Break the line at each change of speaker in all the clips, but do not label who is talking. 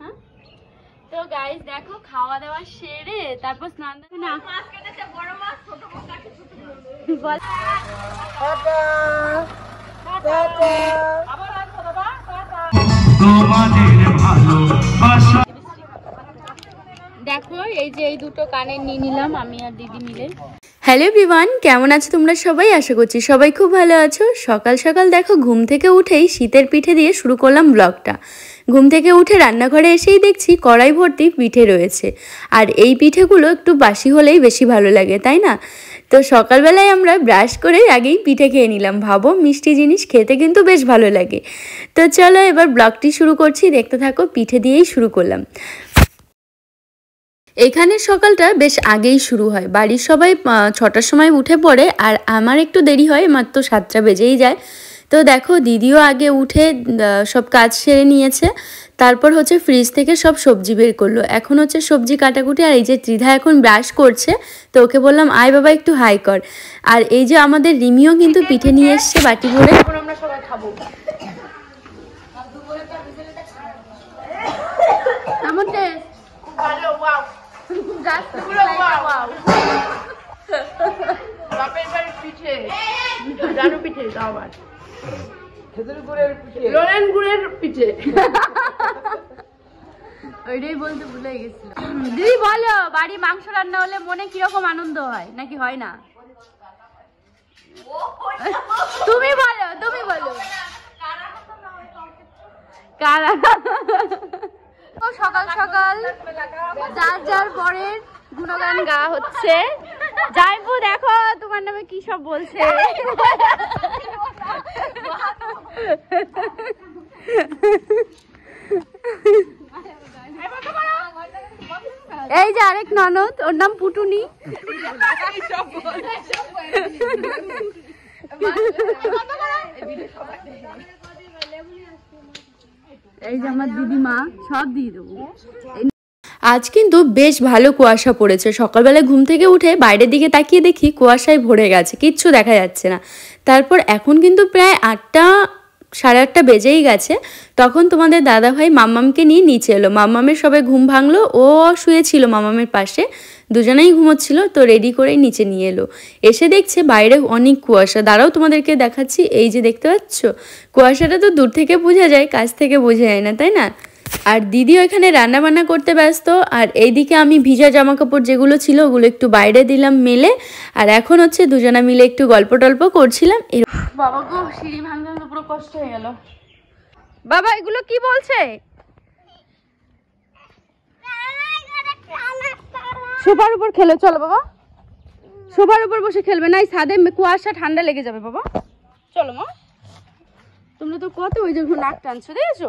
হ্যাঁ? তো গাইস দেখো খাওয়া দাওয়া সেরে তারপর স্নান দেখো এই যে এই দুটো কানে নিয়ে নিলাম আমি আর দিদি মিলে হ্যালো বিমান কেমন আছো তোমরা সবাই আশা করছি সবাই খুব ভালো আছো সকাল সকাল দেখো ঘুম থেকে উঠেই শীতের পিঠে দিয়ে শুরু করলাম ব্লগটা ঘুম থেকে উঠে রান্নাঘরে এসেই দেখছি কড়াই ভর্তি পিঠে রয়েছে আর এই পিঠেগুলো একটু বাসি হলেই বেশি ভালো লাগে তাই না তো সকালবেলায় আমরা ব্রাশ করে আগেই পিঠে খেয়ে নিলাম ভাবো মিষ্টি জিনিস খেতে কিন্তু বেশ ভালো লাগে তো চলো এবার ব্লগটি শুরু করছি দেখতে থাকো পিঠে দিয়েই শুরু করলাম এখানে সকালটা বেশ আগেই শুরু হয় বাড়ির সবাই ছটার সময় উঠে পড়ে আর আমার একটু দেরি হয় মাত্র সাতটা বেজেই যায় তো দেখো দিদিও আগে উঠে সব কাজ সেরে নিয়েছে তারপর হচ্ছে ফ্রিজ থেকে সব সবজি বের করলো এখন হচ্ছে সবজি কাটাকুটি আর এই যে ত্রিধা এখন ব্রাশ করছে তো ওকে বললাম আয় বাবা একটু হাই কর আর এই যে আমাদের রিমিও কিন্তু পিঠে নিয়ে এসছে বাটি ভরে রোলেন গুড়ের পিঠে ওইটাই বলতে ভুলে দিদি বলো বাড়ি মাংস রান্না হলে মনে কিরকম আনন্দ হয় নাকি হয় না তুমি বলো তুমি বলো সকাল সকাল যার যার পরের গুণগান গা হচ্ছে জাইবু দেখো তোমার নামে কি সব বলছে এই যে আরেক ননদ ওর নাম পুটুনি এই যে আমার দিদিমা সব দিয়ে দেবো আজ কিন্তু বেশ ভালো কুয়াশা পড়েছে সকালবেলা ঘুম থেকে উঠে বাইরের দিকে তাকিয়ে দেখি কুয়াশায় ভরে গেছে কিচ্ছু দেখা যাচ্ছে না তারপর এখন কিন্তু প্রায় আটটা সাড়ে আটটা বেজেই গেছে তখন তোমাদের দাদাভাই মাম্মামকে নিয়ে নিচে এলো মাম্মামের সবাই ঘুম ভাঙলো ও শুয়েছিল মাম্মামের পাশে দুজনেই ঘুমোচ্ছিল তো রেডি করে নিচে নিয়ে এলো এসে দেখছে বাইরে অনেক কুয়াশা দাঁড়াও তোমাদেরকে দেখাচ্ছি এই যে দেখতে পাচ্ছ কুয়াশাটা তো দূর থেকে বোঝা যায় কাছ থেকে বোঝা যায় না তাই না আর দিদি ওইখানে রান্নাবান্না করতে ব্যস্ত আর এইদিকে আমি ভিজা জামা কাপড় যেগুলো ছিল ওগুলো একটু বাইরে দিলাম মেলে আর এখন হচ্ছে দুজনা মিলে একটু গল্প টল্প করছিলাম বাবা গো সিঁড়ি পুরো কষ্ট হয়ে গেল বাবা এগুলো কি বলছে সোফার উপর খেলে চলো বাবা সোফার উপর বসে খেলবে না এই সাদে কুয়াশা ঠান্ডা লেগে যাবে বাবা চলো মা তোমরা তো কত ওই যে নাক টানছো দেখেছো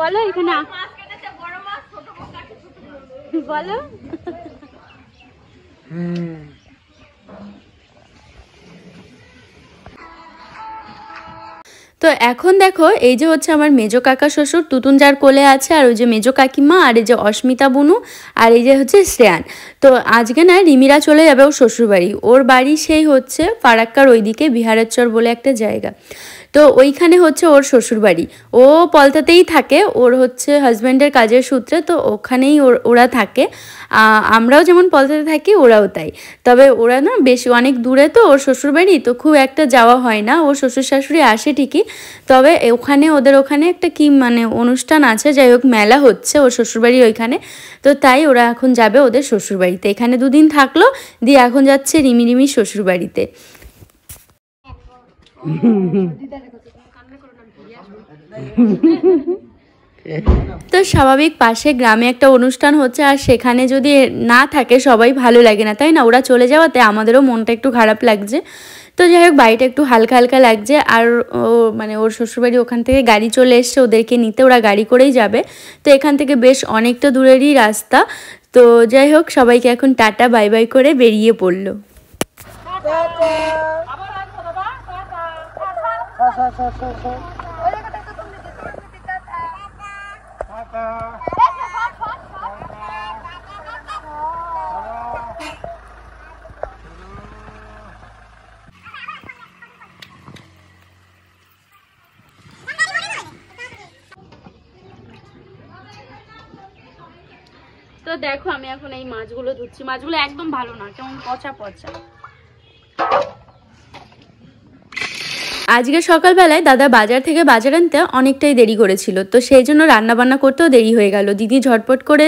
বলো এখানে বলো তো এখন দেখো এই যে হচ্ছে আমার মেজো কাকা শ্বশুর তুতুন যার কোলে আছে আর ওই যে মেজো কাকিমা আর এই যে অস্মিতা বনু আর এই যে হচ্ছে শ্রেয়ান তো আজকে না রিমিরা চলে যাবে ওর শ্বশুরবাড়ি ওর বাড়ি সেই হচ্ছে ফারাক্কার ওইদিকে বিহারের চর বলে একটা জায়গা তো ওইখানে হচ্ছে ওর শ্বশুরবাড়ি ও পলতাতেই থাকে ওর হচ্ছে হাজব্যান্ডের কাজের সূত্রে তো ওখানেই ওরা থাকে আমরাও যেমন পলতাতে থাকি ওরাও তাই তবে ওরা না বেশ অনেক দূরে তো ওর শ্বশুরবাড়ি তো খুব একটা যাওয়া হয় না ওর শ্বশুর শাশুড়ি আসে ঠিকই তবে ওখানে ওদের ওখানে একটা কি মানে অনুষ্ঠান আছে যাই হোক মেলা হচ্ছে ওর শ্বশুরবাড়ি ওইখানে তো তাই ওরা এখন যাবে ওদের শ্বশুরবাড়িতে এখানে দুদিন থাকলো দিয়ে এখন যাচ্ছে রিমি রিমি শ্বশুরবাড়িতে তো স্বাভাবিক পাশে গ্রামে একটা অনুষ্ঠান হচ্ছে আর সেখানে যদি না থাকে সবাই ভালো লাগে না তাই না ওরা চলে যাওয়াতে আমাদেরও মনটা একটু খারাপ লাগছে তো যাই হোক বাড়িটা একটু হালকা হালকা লাগছে আর ও মানে ওর শ্বশুরবাড়ি ওখান থেকে গাড়ি চলে এসছে ওদেরকে নিতে ওরা গাড়ি করেই যাবে তো এখান থেকে বেশ অনেকটা দূরেরই রাস্তা তো যাই হোক সবাইকে এখন টাটা বাই বাই করে বেরিয়ে পড়লো তো দেখো আমি এখন এই মাছগুলো ধুচ্ছি মাছগুলো একদম ভালো না কেমন পচা পচা আজকে সকালবেলায় দাদা বাজার থেকে বাজার আনতে অনেকটাই দেরি করেছিল তো সেই জন্য রান্নাবান্না করতেও দেরি হয়ে গেল দিদি ঝটপট করে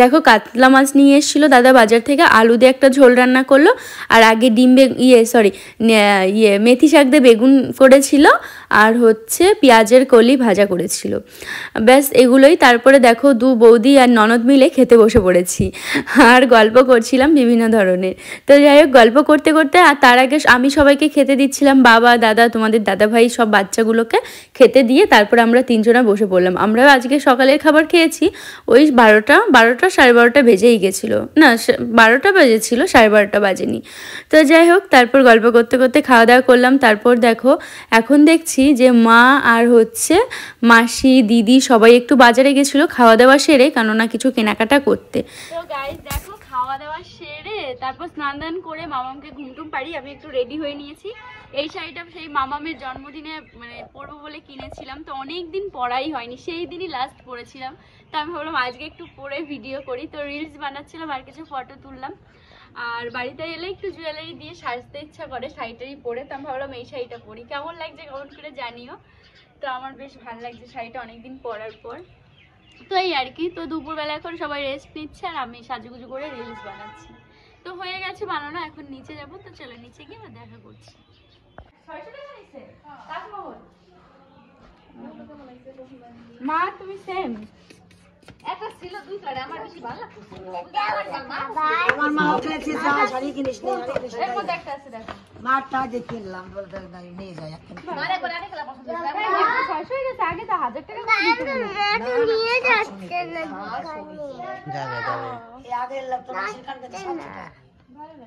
দেখো কাতলা মাছ নিয়ে এসেছিলো দাদা বাজার থেকে আলু দিয়ে একটা ঝোল রান্না করলো আর আগে ডিম বে ইয়ে সরি ইয়ে, ইয়ে মেথি শাক দিয়ে বেগুন করেছিল আর হচ্ছে পেঁয়াজের কলি ভাজা করেছিল ব্যাস এগুলোই তারপরে দেখো দু বৌদি আর ননদ মিলে খেতে বসে পড়েছি আর গল্প করছিলাম বিভিন্ন ধরনের তো যাই হোক গল্প করতে করতে আর তার আগে আমি সবাইকে খেতে দিচ্ছিলাম বাবা দাদা তোমাদের দাদাভাই সব বাচ্চাগুলোকে খেতে দিয়ে তারপর আমরা তিনজনা বসে পড়লাম আমরাও আজকে সকালের খাবার খেয়েছি ওই বারোটা বারোটা সাড়ে বারোটা বেজেই গেছিলো না বারোটা বাজেছিল সাড়ে বারোটা বাজেনি তো যাই হোক তারপর গল্প করতে করতে খাওয়া দাওয়া করলাম তারপর দেখো এখন দেখছি যে মা আর হচ্ছে মাসি দিদি সবাই একটু বাজারে গেছিলো খাওয়া দাওয়া সেরে কেননা কিছু কেনাকাটা করতে দেখো খাওয়া দাওয়া সেরে তারপর স্নান দান করে মামামকে ঘুমটুম পারি আমি একটু রেডি হয়ে নিয়েছি এই শাড়িটা সেই মামামের জন্মদিনে মানে পরবো বলে কিনেছিলাম তো অনেক দিন পরাই হয়নি সেই দিনই লাস্ট পরেছিলাম তো আমি ভাবলাম আজকে একটু পরে ভিডিও করি তো রিলস বানাচ্ছিলাম আর কিছু ফটো তুললাম আর বাড়িতে এলে একটু জুয়েলারি দিয়ে সাজতে ইচ্ছা করে শাড়িটাই পরে তো আমি ভাবলাম এই শাড়িটা পরি কেমন লাগছে কেমন করে জানিও তো আমার বেশ ভালো লাগছে শাড়িটা অনেকদিন পরার পর তো এই আর কি তো দুপুরবেলা এখন সবাই রেস্ট নিচ্ছে আর আমি সাজুগুজু করে রিলস বানাচ্ছি তো হয়ে গেছে বানানো এখন নিচে যাব তো চলো নিচে গিয়ে দেখা করছি হ্যাঁ। মা তুমি সেম ছিল দুই কাড়ে আমার বেশি ভালো লাগছে আমার মা ওখানে ছিল আমার শাড়ি কিনিস নি এর মধ্যে একটা আছে দেখো মাটা যে কিনলাম বলতে নাই নিয়ে যাই এখন আরে বলে আরে খেলা পছন্দ করে শেষ হয়ে গেছে আগে তো 1000 টাকা নিয়ে যাচ্ছে না যাবে যাবে এই আগে লাগতো শ্রীকান্ত কাছে 700 টাকা ভালো লাগে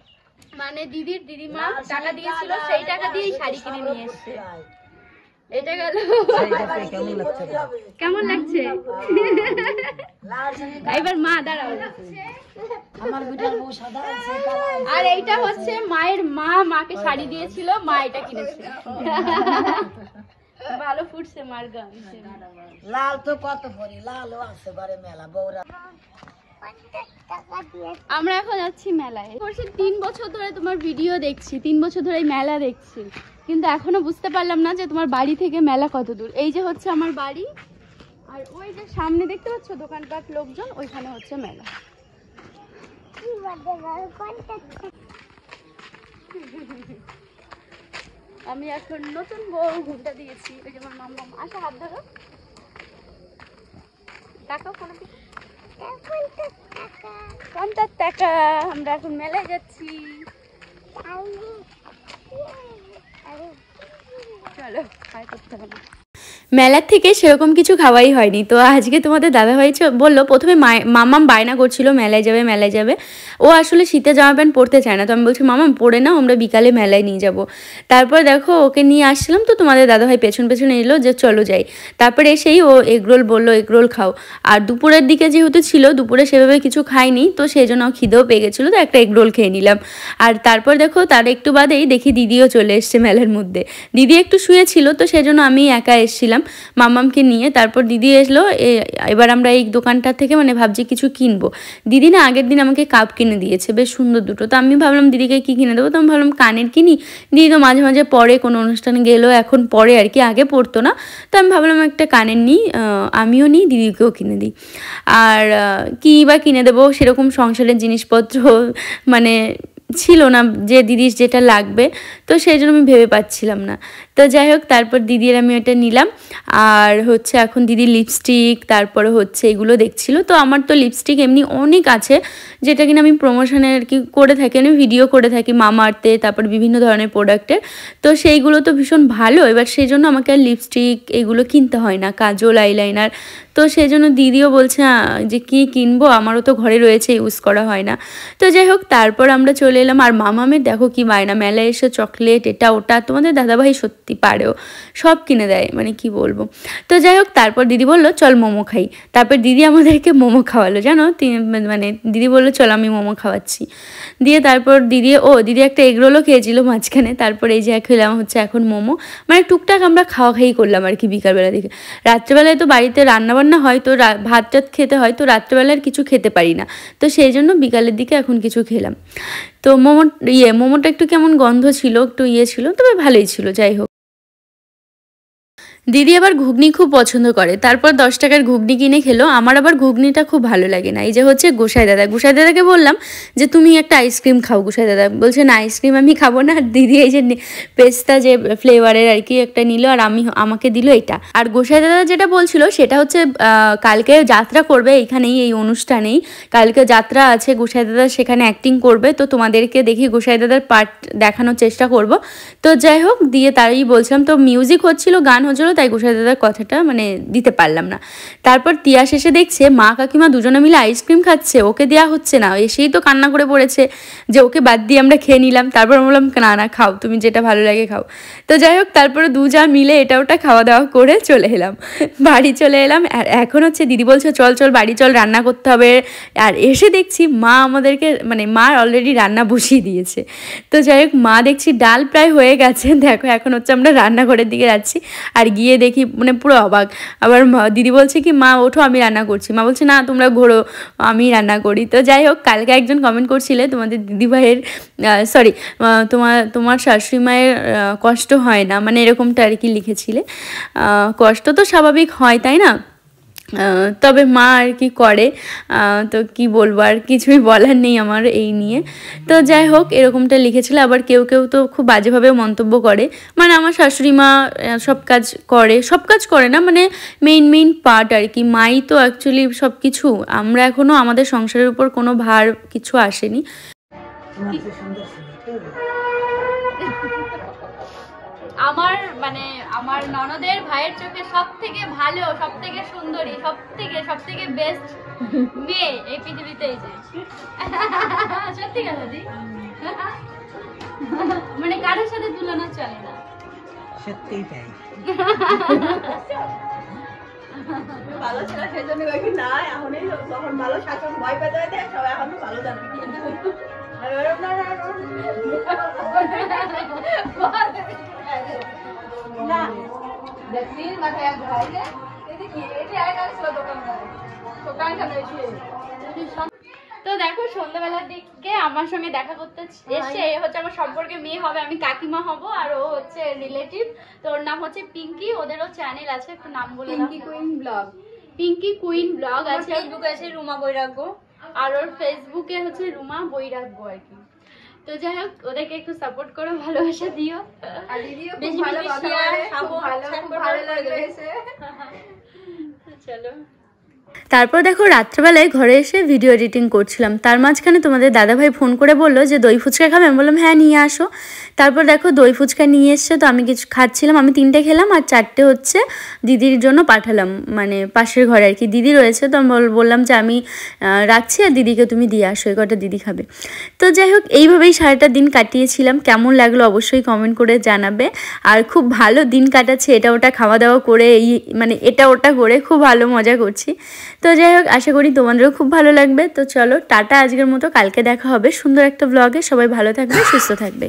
মানে দিদির দিদিমা টাকা দিয়েছিল সেই টাকা দিয়ে শাড়ি কিনে নিয়ে এসছে এটা গেল কেমন লাগছে এবার মা দাঁড়াও আর এইটা হচ্ছে মায়ের মা মাকে শাড়ি দিয়েছিল মা এটা কিনেছে ভালো ফুটছে মার গান লাল তো কত পরি লালও আছে ঘরে মেলা বৌরা আমরা এখন যাচ্ছি মেলায় সর্ষে তিন বছর ধরে তোমার ভিডিও দেখছি তিন বছর ধরে মেলা দেখছি কিন্তু এখনো বুঝতে পারলাম না যে তোমার বাড়ি থেকে মেলা কত দূর এই যে হচ্ছে আমার বাড়ি আর ওই যে সামনে দেখতে পাচ্ছ দোকানপাট লোকজন ওইখানে হচ্ছে মেলা আমি এখন নতুন বউ ঘুমটা দিয়েছি ওই যে আমার মাম্মা আসা হাত ধরো টাকা কোনো কিছু পঞ্চাশ টাকা আমরা এখন মেলায় যাচ্ছি চলো খাই করতে হবে মেলার থেকে সেরকম কিছু খাওয়াই হয়নি তো আজকে তোমাদের দাদাভাই বললো প্রথমে মামাম বায়না করছিল মেলায় যাবে মেলায় যাবে ও আসলে শীতে জামা প্যান্ট পরতে চায় না তো আমি বলছি মামাম পরে না আমরা বিকালে মেলায় নিয়ে যাব তারপর দেখো ওকে নিয়ে আসছিলাম তো তোমাদের দাদাভাই পেছন পেছনে এলো যে চলো যাই তারপরে এসেই ও এগরোল বললো এগরোল খাও আর দুপুরের দিকে যেহেতু ছিল দুপুরে সেভাবে কিছু খাইনি তো সেই জন্য খিদেও পেয়ে গেছিলো তো একটা এগরোল খেয়ে নিলাম আর তারপর দেখো তার একটু বাদেই দেখি দিদিও চলে এসছে মেলার মধ্যে দিদি একটু শুয়েছিল তো সেই জন্য আমি একা এসেছিলাম গেলাম মামামকে নিয়ে তারপর দিদি এসলো এবার আমরা এই দোকানটা থেকে মানে ভাবছি কিছু কিনবো দিদি না আগের দিন আমাকে কাপ কিনে দিয়েছে বেশ সুন্দর দুটো তো আমি ভাবলাম দিদিকে কি কিনে দেবো তো আমি ভাবলাম কানের কিনি দিদি তো মাঝে মাঝে পরে কোনো অনুষ্ঠানে গেলেও এখন পরে আর কি আগে পড়তো না তো আমি ভাবলাম একটা কানের নিই আমিও নিই দিদিকেও কিনে দিই আর কী বা কিনে দেবো সেরকম সংসারের জিনিসপত্র মানে ছিল না যে দিদির যেটা লাগবে তো সেই জন্য আমি ভেবে পাচ্ছিলাম না তো যাই হোক তারপর দিদির আমি ওটা নিলাম আর হচ্ছে এখন দিদির লিপস্টিক তারপরে হচ্ছে এগুলো দেখছিল তো আমার তো লিপস্টিক এমনি অনেক আছে যেটা কিনা আমি প্রমোশনে আর কি করে থাকি আমি ভিডিও করে থাকি মামা তারপর বিভিন্ন ধরনের প্রোডাক্টের তো সেইগুলো তো ভীষণ ভালো এবার সেই জন্য আমাকে আর লিপস্টিক এগুলো কিনতে হয় না কাজল আইলাইনার তো সেই জন্য দিদিও বলছে যে কি কিনবো আমারও তো ঘরে রয়েছে ইউজ করা হয় না তো যাই হোক তারপর আমরা চলে এলাম আর মামামের দেখো কি বায়না মেলায় এসে চকলেট এটা ওটা তোমাদের দাদাভাই সত্যি পারেও সব কিনে দেয় মানে কি বলবো তো যাই হোক তারপর দিদি বললো চল মোমো খাই তারপর দিদি আমাদেরকে মোমো খাওয়ালো জানো মানে দিদি বললো চল আমি মোমো খাওয়াচ্ছি দিয়ে তারপর দিদি ও দিদি একটা এগরোলও খেয়েছিল মাঝখানে তারপর এই যে খেলাম হচ্ছে এখন মোমো মানে টুকটাক আমরা খাওয়া খাই করলাম আর কি বিকালবেলা দিকে রাত্রেবেলায় তো বাড়িতে রান্না খাবার না হয় তো ভাত টাত খেতে হয় তো রাত্রেবেলার কিছু খেতে পারি না তো সেই জন্য বিকালের দিকে এখন কিছু খেলাম তো মোমো ইয়ে মোমোটা একটু কেমন গন্ধ ছিল একটু ইয়ে ছিল তবে ভালোই ছিল যাই হোক দিদি আবার ঘুগনি খুব পছন্দ করে তারপর দশ টাকার ঘুগনি কিনে খেলো আমার আবার ঘুগনিটা খুব ভালো লাগে না এই যে হচ্ছে গোসাই দাদা গোসাই দাদাকে বললাম যে তুমি একটা আইসক্রিম খাও গোসাই দাদা বলছে না আইসক্রিম আমি খাবো না আর দিদি এই যে পেস্তা যে ফ্লেভারের আর কি একটা নিল আর আমি আমাকে দিল এটা আর গোসাই দাদা যেটা বলছিল সেটা হচ্ছে কালকে যাত্রা করবে এইখানেই এই অনুষ্ঠানেই কালকে যাত্রা আছে গোসাই দাদা সেখানে অ্যাক্টিং করবে তো তোমাদেরকে দেখি গোসাই দাদার পার্ট দেখানোর চেষ্টা করব তো যাই হোক দিয়ে তারই বলছিলাম তো মিউজিক হচ্ছিল গান হচ্ছিলো তাই গোসাই দাদার কথাটা মানে দিতে পারলাম না তারপর তিয়া শেষে দেখছে মা কাকিমা দুজনে মিলে আইসক্রিম খাচ্ছে ওকে দেওয়া হচ্ছে না এসেই তো কান্না করে পড়েছে যে ওকে বাদ দিয়ে আমরা খেয়ে নিলাম তারপর বললাম না না খাও তুমি যেটা ভালো লাগে খাও তো যাই হোক তারপরে দু যা মিলে এটা ওটা খাওয়া দাওয়া করে চলে এলাম বাড়ি চলে এলাম আর এখন হচ্ছে দিদি বলছে চল চল বাড়ি চল রান্না করতে হবে আর এসে দেখছি মা আমাদেরকে মানে মা অলরেডি রান্না বসিয়ে দিয়েছে তো যাই হোক মা দেখছি ডাল প্রায় হয়ে গেছে দেখো এখন হচ্ছে আমরা রান্নাঘরের দিকে যাচ্ছি আর গিয়ে দেখি মানে পুরো অবাক আবার দিদি বলছে কি মা ওঠো আমি রান্না করছি মা বলছে না তোমরা ঘোরো আমি রান্না করি তো যাই হোক কালকে একজন কমেন্ট করছিলে তোমাদের দিদিভাইয়ের সরি তোমার তোমার শাশুড়ি মায়ের কষ্ট হয় না মানে এরকমটা আর কি লিখেছিলে কষ্ট তো স্বাভাবিক হয় তাই না তবে মা আর কি করে তো কি বলবো আর কিছুই বলার নেই আমার এই নিয়ে তো যাই হোক এরকমটা লিখেছিল আবার কেউ কেউ তো খুব বাজেভাবে মন্তব্য করে মানে আমার শাশুড়ি মা সব কাজ করে সব কাজ করে না মানে মেইন মেইন পার্ট আর কি মাই তো অ্যাকচুয়ালি সব কিছু আমরা এখনও আমাদের সংসারের উপর কোনো ভার কিছু আসেনি আমার মানে আমার ননদের ভাইয়ের চোখে সব থেকে ভালো সব থেকে সুন্দরী সব থেকে সব থেকে বেস্ট মেয়ে এই পৃথিবীতে এই যে সত্যি কথা দি মানে কারোর সাথে তুলনা চলে না সত্যিই তাই ভালো ছিল সেজন্য কয়েকদিন না এখনই ভালো শাসন ভয় পেতে সবাই এখন ভালো জানবে তো দেখো সন্ধ্যাবেলার দিকে আমার সঙ্গে দেখা করতে এসে হ্যাঁ। হচ্ছে আমার সম্পর্কে মেয়ে হবে আমি কাকিমা হব আর ও হচ্ছে রিলেটিভ তো ওর নাম হচ্ছে পিঙ্কি ওদেরও চ্যানেল আছে একটু নাম বলে Pinki queen blog Pinki queen blog আছে ফেসবুক আছে রুমা বৈরাগ্য আর ওর ফেসবুকে হচ্ছে রুমা বৈরাগ্য আর কি তো যাই হোক ওদেরকে একটু সাপোর্ট করো ভালোবাসা দিও বেশি আচ্ছা, ভালো ভালো লাগলো চলো তারপর দেখো রাত্রেবেলায় ঘরে এসে ভিডিও এডিটিং করছিলাম তার মাঝখানে তোমাদের দাদাভাই ফোন করে বললো যে দই ফুচকা খাবে আমি বললাম হ্যাঁ নিয়ে আসো তারপর দেখো দই ফুচকা নিয়ে এসছে তো আমি কিছু খাচ্ছিলাম আমি তিনটে খেলাম আর চারটে হচ্ছে দিদির জন্য পাঠালাম মানে পাশের ঘরে আর কি দিদি রয়েছে তো আমি বললাম যে আমি রাখছি আর দিদিকে তুমি দিয়ে আসো এই কটা দিদি খাবে তো যাই হোক এইভাবেই সারাটা দিন কাটিয়েছিলাম কেমন লাগলো অবশ্যই কমেন্ট করে জানাবে আর খুব ভালো দিন কাটাচ্ছে এটা ওটা খাওয়া দাওয়া করে এই মানে এটা ওটা করে খুব ভালো মজা করছি তো যাই হোক আশা করি তোমাদেরও খুব ভালো লাগবে তো চলো টাটা আজকের মতো কালকে দেখা হবে সুন্দর একটা ব্লগে সবাই ভালো থাকবে সুস্থ থাকবে